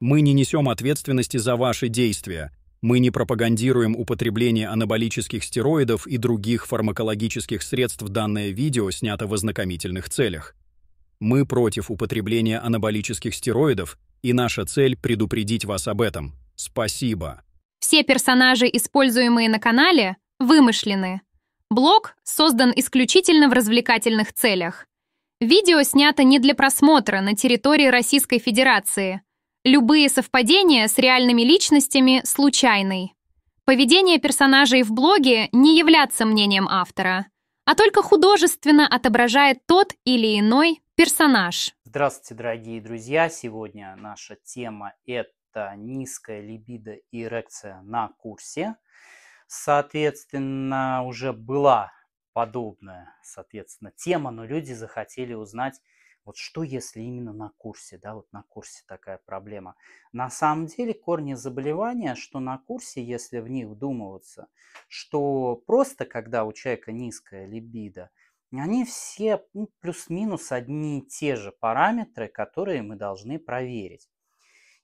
Мы не несем ответственности за ваши действия. Мы не пропагандируем употребление анаболических стероидов и других фармакологических средств. Данное видео снято в ознакомительных целях. Мы против употребления анаболических стероидов, и наша цель — предупредить вас об этом. Спасибо. Все персонажи, используемые на канале, вымышлены. Блог создан исключительно в развлекательных целях. Видео снято не для просмотра на территории Российской Федерации — Любые совпадения с реальными личностями случайны. Поведение персонажей в блоге не является мнением автора, а только художественно отображает тот или иной персонаж. Здравствуйте, дорогие друзья! Сегодня наша тема – это низкая либидо и эрекция на курсе. Соответственно, уже была подобная, соответственно, тема, но люди захотели узнать вот что, если именно на курсе, да, вот на курсе такая проблема. На самом деле корни заболевания, что на курсе, если в них вдумываться, что просто когда у человека низкая либидо, они все ну, плюс-минус одни и те же параметры, которые мы должны проверить.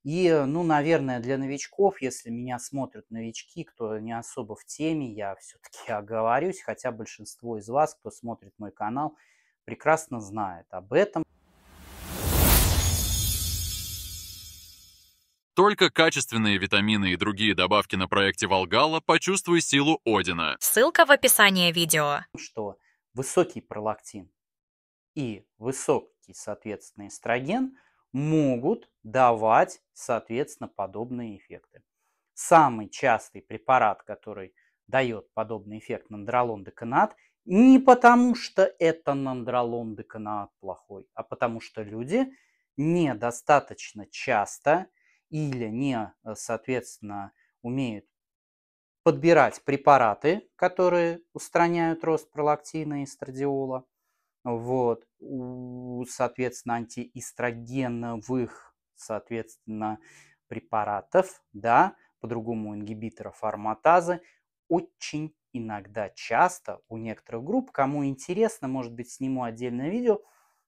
И, э, ну, наверное, для новичков, если меня смотрят новички, кто не особо в теме, я все-таки оговорюсь, хотя большинство из вас, кто смотрит мой канал, прекрасно знает об этом. Только качественные витамины и другие добавки на проекте Волгала «Почувствуй силу Одина». Ссылка в описании видео. Что высокий пролактин и высокий, соответственно, эстроген могут давать, соответственно, подобные эффекты. Самый частый препарат, который дает подобный эффект нандролон-деканат, не потому что это нандролон-деканат плохой, а потому что люди недостаточно часто – или не, э, соответственно, умеют подбирать препараты, которые устраняют рост пролактина и эстрадиола, вот, соответственно, антиэстрогеновых, соответственно, препаратов, да, по-другому ингибитора форматазы, очень иногда часто у некоторых групп, кому интересно, может быть, сниму отдельное видео,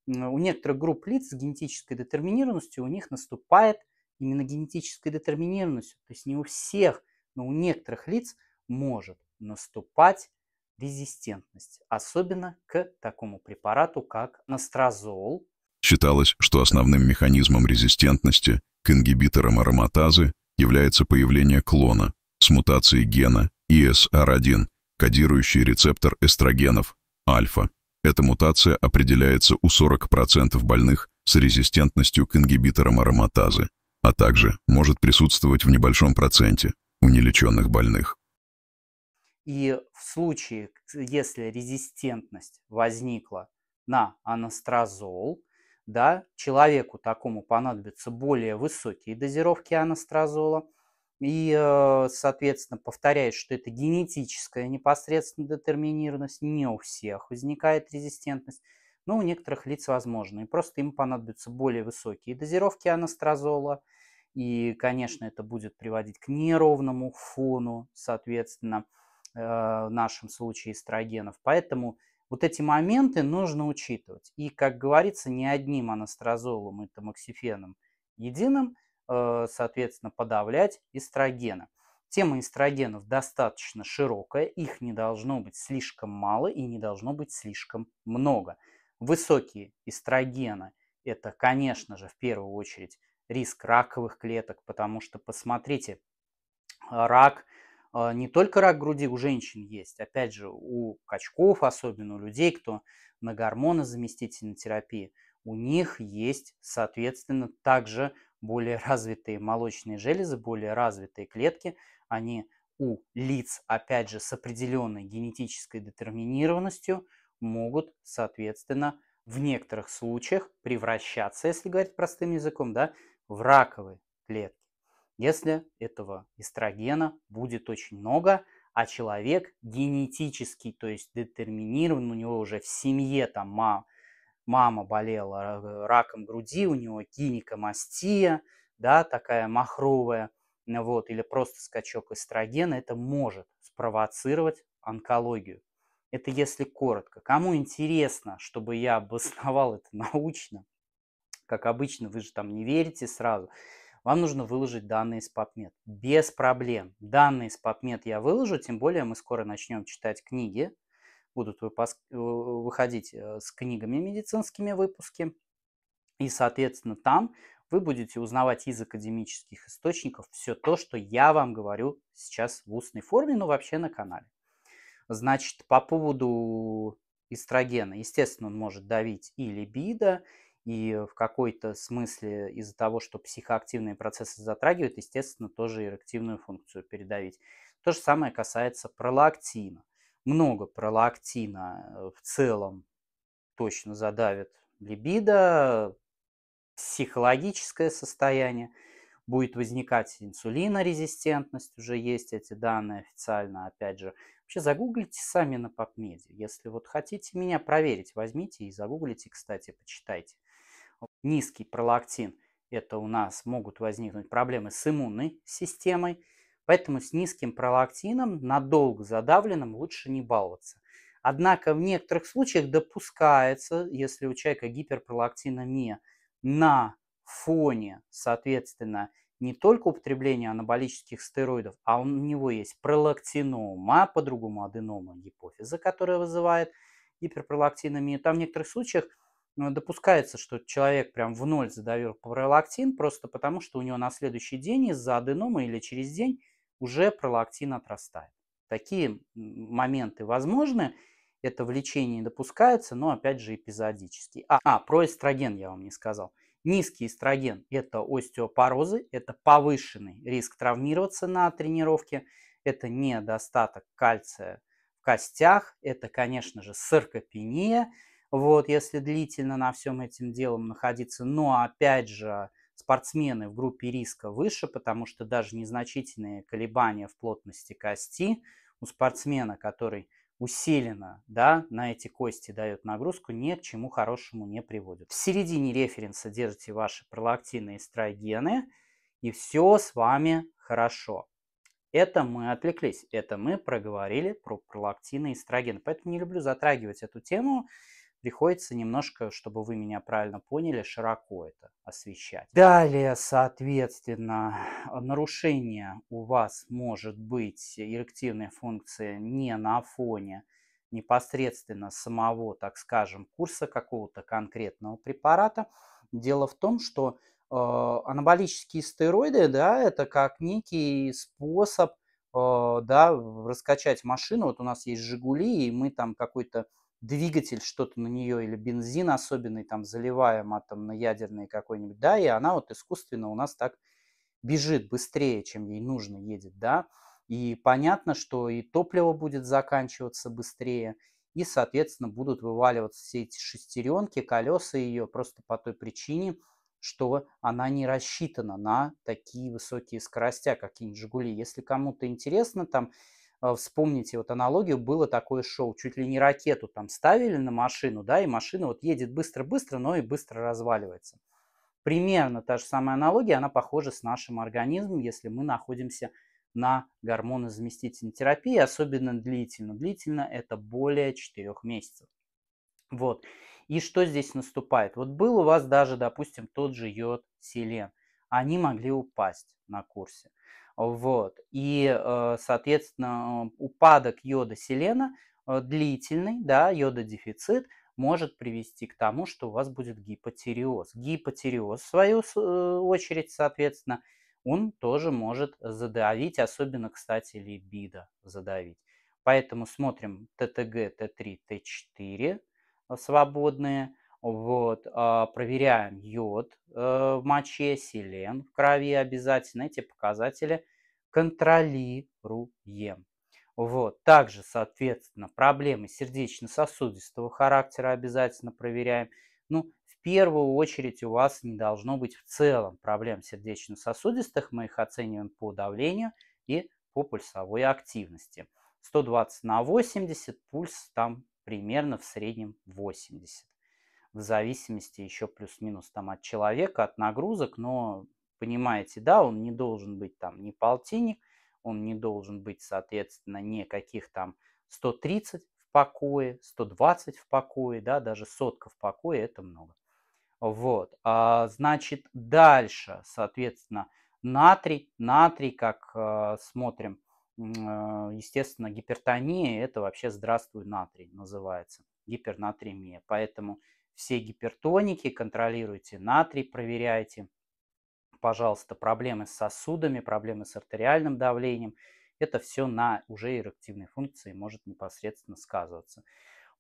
у некоторых групп лиц с генетической детерминированностью у них наступает – именно генетической детерминированностью, то есть не у всех, но у некоторых лиц может наступать резистентность, особенно к такому препарату, как настрозол. Считалось, что основным механизмом резистентности к ингибиторам ароматазы является появление клона с мутацией гена ESR1, кодирующий рецептор эстрогенов, альфа. Эта мутация определяется у 40% больных с резистентностью к ингибиторам ароматазы а также может присутствовать в небольшом проценте у нелеченных больных. И в случае, если резистентность возникла на анастразол, да, человеку такому понадобятся более высокие дозировки анастразола. И, э, соответственно, повторяю, что это генетическая непосредственно детерминированность. Не у всех возникает резистентность но у некоторых лиц возможно. И просто им понадобятся более высокие дозировки анастрозола. И, конечно, это будет приводить к неровному фону, соответственно, э, в нашем случае эстрогенов. Поэтому вот эти моменты нужно учитывать. И, как говорится, не одним анастрозолом и тамоксифеном единым, э, соответственно, подавлять эстрогены. Тема эстрогенов достаточно широкая, их не должно быть слишком мало и не должно быть слишком много. Высокие эстрогены – это, конечно же, в первую очередь риск раковых клеток, потому что, посмотрите, а, рак, а, не только рак груди у женщин есть, опять же, у качков, особенно у людей, кто на гормонозаместительной терапии, у них есть, соответственно, также более развитые молочные железы, более развитые клетки, они у лиц, опять же, с определенной генетической детерминированностью – могут, соответственно, в некоторых случаях превращаться, если говорить простым языком, да, в раковые клетки. Если этого эстрогена будет очень много, а человек генетически, то есть детерминирован, у него уже в семье там мама, мама болела э, раком груди, у него гинекомастия, да, такая махровая, вот, или просто скачок эстрогена, это может спровоцировать онкологию. Это если коротко. Кому интересно, чтобы я обосновал это научно, как обычно, вы же там не верите сразу, вам нужно выложить данные из PubMed. Без проблем. Данные из PubMed я выложу, тем более мы скоро начнем читать книги. Будут выпуск... Э, выходить э, с книгами медицинскими выпуски. И, соответственно, там вы будете узнавать из академических источников все то, что я вам говорю сейчас в устной форме, но вообще на канале. Значит, по поводу эстрогена, естественно, он может давить и либидо, и в какой-то смысле из-за того, что психоактивные процессы затрагивают, естественно, тоже эрективную функцию передавить. То же самое касается пролактина. Много пролактина э, в целом точно задавит либидо, психологическое состояние – будет возникать инсулинорезистентность, уже есть эти данные официально, опять же. Вообще загуглите сами на PubMed. Если вот хотите меня проверить, возьмите и загуглите, кстати, почитайте. Низкий пролактин – это у нас могут возникнуть проблемы с иммунной системой, поэтому с низким пролактином, надолго задавленным, лучше не баловаться. Однако в некоторых случаях допускается, если у человека гиперпролактиномия, на фоне, соответственно, не только употребления анаболических стероидов, а у него есть пролактинома, по-другому аденома гипофиза, которая вызывает гиперпролактинами. Там в некоторых случаях э, допускается, что человек прям в ноль задавил пролактин, просто потому что у него на следующий день из-за аденома или через день уже пролактин отрастает. Такие моменты возможны, это в лечении допускается, но опять же эпизодически. А, а про эстроген я вам не сказал. Низкий эстроген – это остеопорозы, это повышенный риск травмироваться на тренировке, это недостаток кальция в костях, это, конечно же, саркопения, вот, если длительно на всем этим делом находиться. Но, опять же, спортсмены в группе риска выше, потому что даже незначительные колебания в плотности кости у спортсмена, который усиленно да, на эти кости дает нагрузку, ни к чему хорошему не приводит. В середине референса держите ваши пролактины и эстрогены, и все с вами хорошо. Это мы отвлеклись, это мы проговорили про пролактины и эстрогены. Поэтому не люблю затрагивать эту тему приходится немножко, чтобы вы меня правильно поняли, широко это освещать. Далее, соответственно, а, нарушение у вас может быть эрективная функция не на фоне непосредственно самого, так скажем, курса какого-то конкретного препарата. Дело в том, что э, анаболические стероиды, да, это как некий способ, э, да, раскачать машину. Вот у нас есть «Жигули», и мы там какой-то двигатель что-то на нее или бензин особенный там заливаем атомно-ядерный какой-нибудь, да, и она вот искусственно у нас так бежит быстрее, чем ей нужно едет, да, и понятно, что и топливо будет заканчиваться быстрее, и, соответственно, будут вываливаться все эти шестеренки, колеса ее просто по той причине, что она не рассчитана на такие высокие скоростя, как какие-нибудь «Жигули». Если кому-то интересно, там Э, вспомните вот аналогию, было такое шоу, чуть ли не ракету там ставили на машину, да, и машина вот едет быстро-быстро, но и быстро разваливается. Примерно та же самая аналогия, она похожа с нашим организмом, если мы находимся на гормонозаместительной терапии, особенно длительно. Длительно это более 4 месяцев. Вот. И что здесь наступает? Вот был у вас даже, допустим, тот же йод селен. Они могли упасть на курсе. Вот. И, э, соответственно, упадок йода селена э, длительный, да, йододефицит может привести к тому, что у вас будет гипотереоз. Гипотереоз, в свою э, очередь, соответственно, он тоже может задавить, особенно, кстати, либидо задавить. Поэтому смотрим ТТГ, Т3, Т4 свободные – вот, а, проверяем йод э, в моче, селен в крови обязательно. Эти показатели контролируем. Вот. Также, соответственно, проблемы сердечно-сосудистого характера обязательно проверяем. Ну, в первую очередь у вас не должно быть в целом проблем сердечно-сосудистых. Мы их оцениваем по давлению и по пульсовой активности. 120 на 80, пульс там примерно в среднем 80 в зависимости еще плюс-минус там от человека, от нагрузок, но понимаете, да, он не должен быть там не полтинник, он не должен быть, соответственно, никаких там 130 в покое, 120 в покое, да, даже сотка в покое – это много. Вот, а, значит, дальше, соответственно, натрий, натрий, как э, смотрим, э, естественно, гипертония – это вообще «здравствуй, натрий» называется, гипернатремия. Поэтому все гипертоники, контролируйте натрий, проверяйте. Пожалуйста, проблемы с сосудами, проблемы с артериальным давлением. Это все на уже эрективной функции может непосредственно сказываться.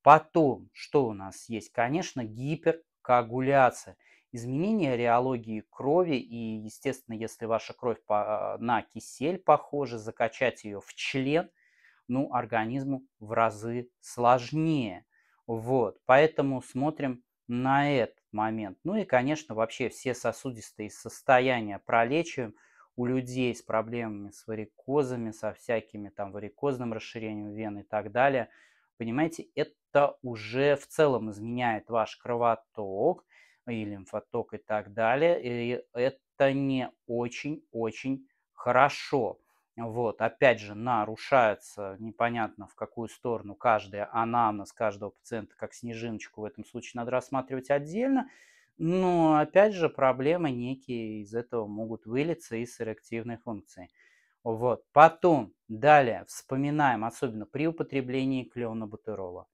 Потом, что у нас есть? Конечно, гиперкоагуляция. Изменение реологии крови и, естественно, если ваша кровь на кисель похожа, закачать ее в член, ну, организму в разы сложнее – вот, поэтому смотрим на этот момент. Ну и, конечно, вообще все сосудистые состояния пролечиваем у людей с проблемами с варикозами, со всякими там варикозным расширением вен и так далее. Понимаете, это уже в целом изменяет ваш кровоток и лимфоток и так далее. И это не очень-очень хорошо. Вот, опять же, нарушается непонятно в какую сторону каждая анамнез каждого пациента, как снежиночку в этом случае надо рассматривать отдельно. Но опять же, проблемы некие из этого могут вылиться с эрективной функции. Вот. Потом, далее, вспоминаем, особенно при употреблении клеона клеонабутерола.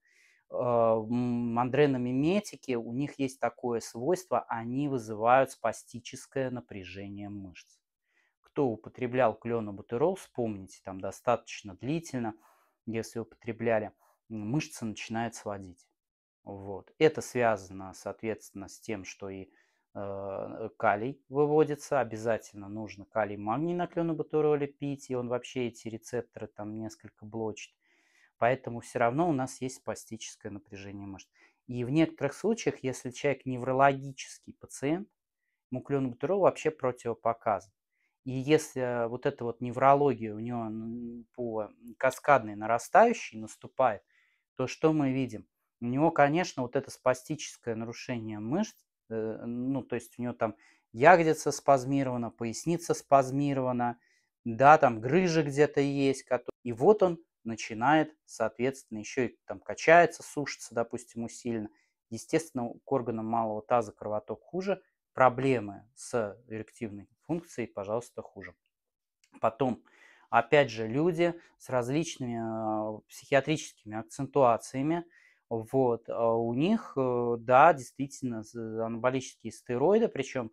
Э, Мандреномиметики, у них есть такое свойство, они вызывают спастическое напряжение мышц кто употреблял кленобутерол, вспомните, там достаточно длительно, если употребляли, мышцы начинают сводить. Вот. Это связано, соответственно, с тем, что и э, калий выводится. Обязательно нужно калий магний на кленобутероле пить, и он вообще эти рецепторы там несколько блочит. Поэтому все равно у нас есть спастическое напряжение мышц. И в некоторых случаях, если человек неврологический пациент, ему вообще противопоказан. И если э, вот эта вот неврология у него по каскадной нарастающей наступает, то что мы видим? У него, конечно, вот это спастическое нарушение мышц, э, ну, то есть у него там ягодица спазмирована, поясница спазмирована, да, там грыжи где-то есть, и вот он начинает, соответственно, еще и там качается, сушится, допустим, усиленно. Естественно, к органам малого таза кровоток хуже, проблемы с эрективной функции, пожалуйста, хуже. Потом, опять же, люди с различными а, психиатрическими акцентуациями, вот, а, у них, э, да, действительно, анаболические стероиды, причем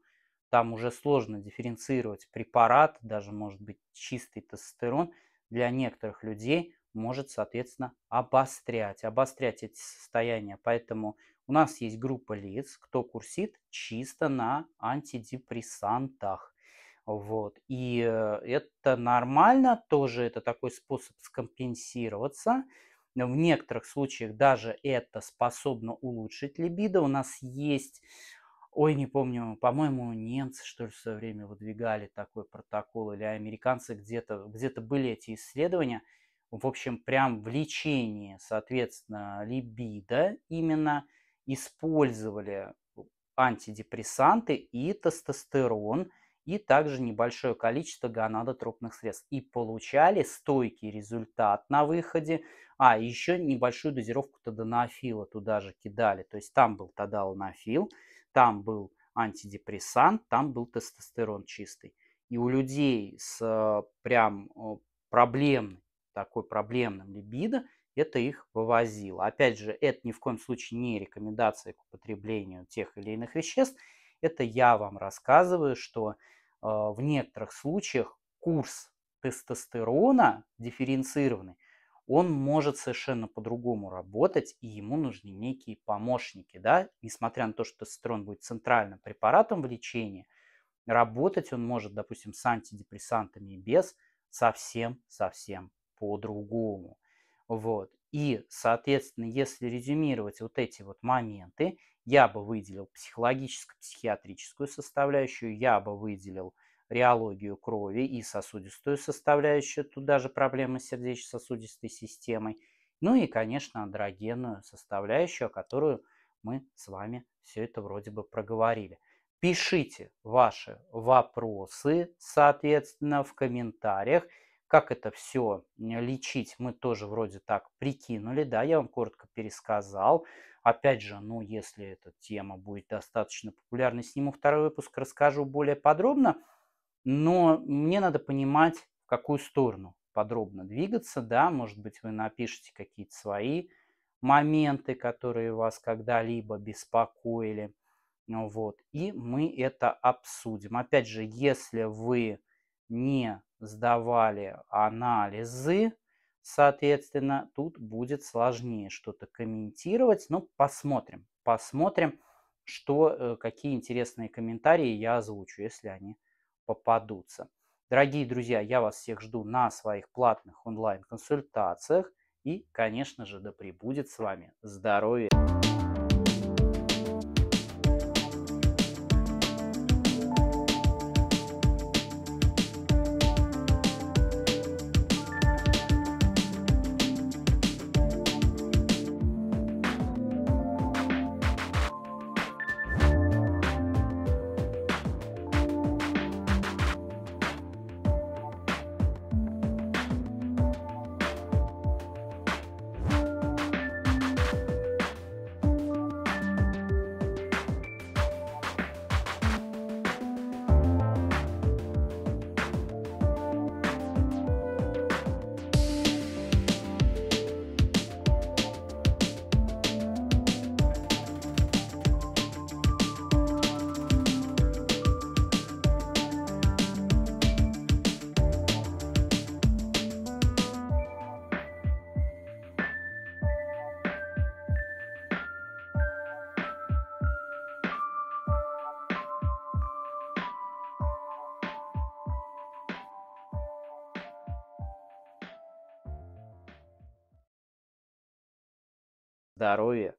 там уже сложно дифференцировать препарат, даже, может быть, чистый тестостерон для некоторых людей может, соответственно, обострять, обострять эти состояния. Поэтому у нас есть группа лиц, кто курсит чисто на антидепрессантах. Вот. И э, это нормально, тоже это такой способ скомпенсироваться. В некоторых случаях даже это способно улучшить либидо. У нас есть, ой, не помню, по-моему, немцы, что ли, в свое время выдвигали такой протокол, или американцы где-то, где-то были эти исследования. В общем, прям в лечении, соответственно, либидо именно использовали антидепрессанты и тестостерон – и также небольшое количество гонадотропных средств. И получали стойкий результат на выходе, а еще небольшую дозировку тадонофила туда же кидали. То есть там был тадалонофил, там был антидепрессант, там был тестостерон чистый. И у людей с прям проблемной, такой проблемным либидо, это их вывозило. Опять же, это ни в коем случае не рекомендация к употреблению тех или иных веществ. Это я вам рассказываю, что а, в некоторых случаях курс тестостерона дифференцированный, он может совершенно по-другому работать, и ему нужны некие помощники. Да? Несмотря на то, что тестостерон будет центральным препаратом в лечении, работать он может, допустим, с антидепрессантами и без совсем-совсем по-другому. Вот. И, соответственно, если резюмировать вот эти вот моменты, я бы выделил психологическо-психиатрическую составляющую, я бы выделил реологию крови и сосудистую составляющую, тут даже проблемы с сердечно-сосудистой системой, ну и, конечно, андрогенную составляющую, которую мы с вами все это вроде бы проговорили. Пишите ваши вопросы, соответственно, в комментариях. Как это все лечить, мы тоже вроде так прикинули, да, я вам коротко пересказал. Опять же, ну, если эта тема будет достаточно популярной, сниму второй выпуск, расскажу более подробно. Но мне надо понимать, в какую сторону подробно двигаться, да, может быть, вы напишите какие-то свои моменты, которые вас когда-либо беспокоили, ну вот, и мы это обсудим. Опять же, если вы не сдавали анализы, соответственно, тут будет сложнее что-то комментировать. Но посмотрим, посмотрим, что, э, какие интересные комментарии я озвучу, если они попадутся. Дорогие друзья, я вас всех жду на своих платных онлайн-консультациях. И, конечно же, да пребудет с вами здоровье! здоровья